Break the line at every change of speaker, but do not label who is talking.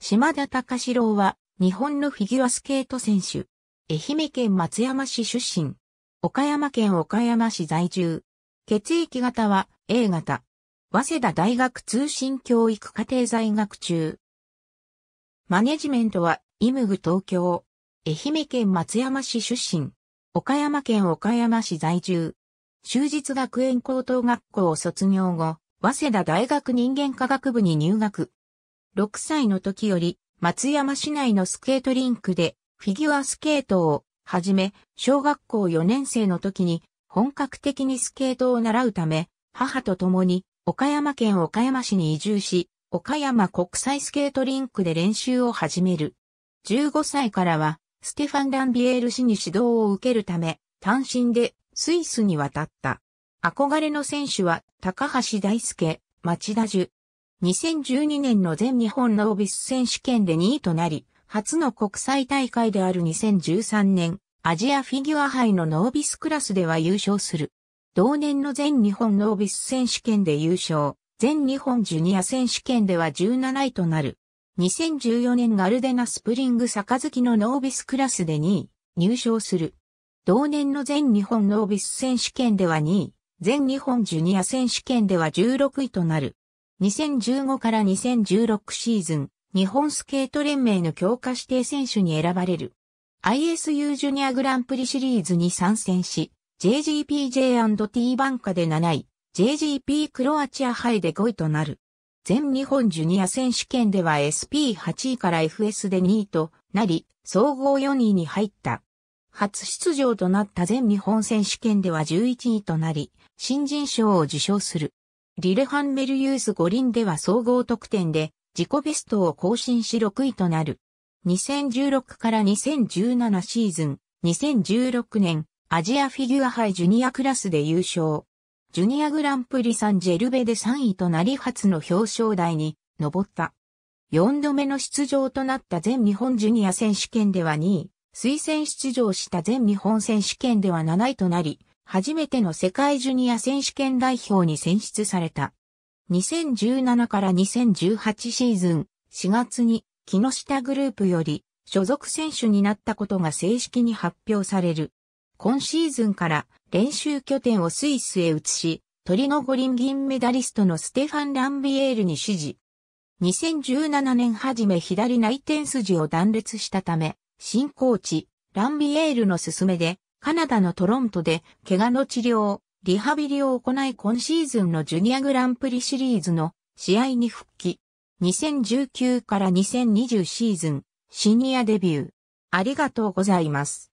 島田隆史郎は、日本のフィギュアスケート選手。愛媛県松山市出身。岡山県岡山市在住。血液型は A 型。早稲田大学通信教育家庭在学中。マネジメントは、イムグ東京。愛媛県松山市出身。岡山県岡山市在住。終日学園高等学校を卒業後、早稲田大学人間科学部に入学。6歳の時より、松山市内のスケートリンクで、フィギュアスケートを、はじめ、小学校4年生の時に、本格的にスケートを習うため、母と共に、岡山県岡山市に移住し、岡山国際スケートリンクで練習を始める。15歳からは、ステファン・ランビエール氏に指導を受けるため、単身でスイスに渡った。憧れの選手は、高橋大輔、町田樹、2012年の全日本ノービス選手権で2位となり、初の国際大会である2013年、アジアフィギュア杯のノービスクラスでは優勝する。同年の全日本ノービス選手権で優勝、全日本ジュニア選手権では17位となる。2014年ガルデナスプリング杯のノービスクラスで2位、入賞する。同年の全日本ノービス選手権では2位、全日本ジュニア選手権では16位となる。2015から2016シーズン、日本スケート連盟の強化指定選手に選ばれる。ISU ジュニアグランプリシリーズに参戦し、JGPJ&T バンカで7位、JGP クロアチアハイで5位となる。全日本ジュニア選手権では SP8 位から FS で2位となり、総合4位に入った。初出場となった全日本選手権では11位となり、新人賞を受賞する。リレハンメルユース五輪では総合得点で自己ベストを更新し6位となる。2016から2017シーズン、2016年アジアフィギュア杯ジュニアクラスで優勝。ジュニアグランプリサンジェルベで3位となり初の表彰台に上った。4度目の出場となった全日本ジュニア選手権では2位、推薦出場した全日本選手権では7位となり、初めての世界ジュニア選手権代表に選出された。2017から2018シーズン4月に木下グループより所属選手になったことが正式に発表される。今シーズンから練習拠点をスイスへ移し、トリノ五輪銀メダリストのステファン・ランビエールに指示。2017年初め左内転筋を断裂したため、新コーチ、ランビエールの勧めでカナダのトロントで怪我の治療、リハビリを行い今シーズンのジュニアグランプリシリーズの試合に復帰。2019から2020シーズン、シニアデビュー。ありがとうございます。